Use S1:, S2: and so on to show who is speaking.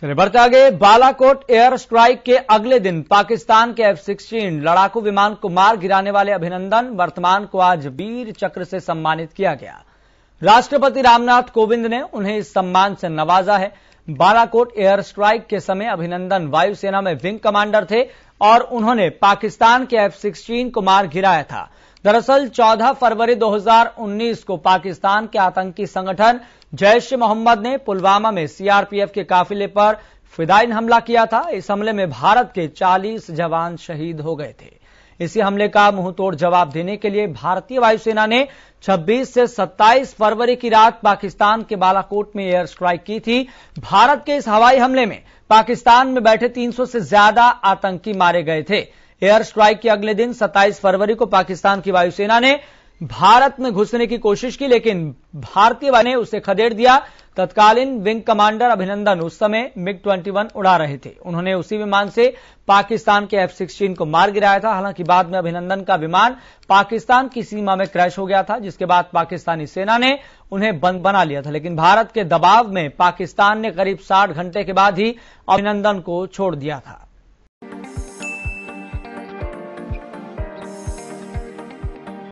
S1: चले बढ़ते आगे बालाकोट एयर स्ट्राइक के अगले दिन पाकिस्तान के एफ सिक्सटीन लड़ाकू विमान को मार गिराने वाले अभिनंदन वर्तमान को आज वीर चक्र से सम्मानित किया गया राष्ट्रपति रामनाथ कोविंद ने उन्हें इस सम्मान से नवाजा है बालाकोट एयर स्ट्राइक के समय अभिनंदन वायुसेना में विंग कमांडर थे और उन्होंने पाकिस्तान के एफ सिक्सटीन को मार गिराया था दरअसल 14 फरवरी 2019 को पाकिस्तान के आतंकी संगठन जैश मोहम्मद ने पुलवामा में सीआरपीएफ के काफिले पर फिदाइन हमला किया था इस हमले में भारत के 40 जवान शहीद हो गए थे इसी हमले का मुंहतोड़ जवाब देने के लिए भारतीय वायुसेना ने 26 से 27 फरवरी की रात पाकिस्तान के बालाकोट में एयर स्ट्राइक की थी भारत के इस हवाई हमले में पाकिस्तान में बैठे 300 से ज्यादा आतंकी मारे गए थे एयर स्ट्राइक के अगले दिन 27 फरवरी को पाकिस्तान की वायुसेना ने भारत में घुसने की कोशिश की लेकिन भारतीय वायु ने उसे खदेड़ दिया तत्कालीन विंग कमांडर अभिनंदन उस समय मिग 21 उड़ा रहे थे उन्होंने उसी विमान से पाकिस्तान के एफ सिक्सटीन को मार गिराया था हालांकि बाद में अभिनंदन का विमान पाकिस्तान की सीमा में क्रैश हो गया था जिसके बाद पाकिस्तानी सेना ने उन्हें बंद बना लिया था लेकिन भारत के दबाव में पाकिस्तान ने करीब साठ घंटे के बाद ही अभिनंदन को छोड़ दिया था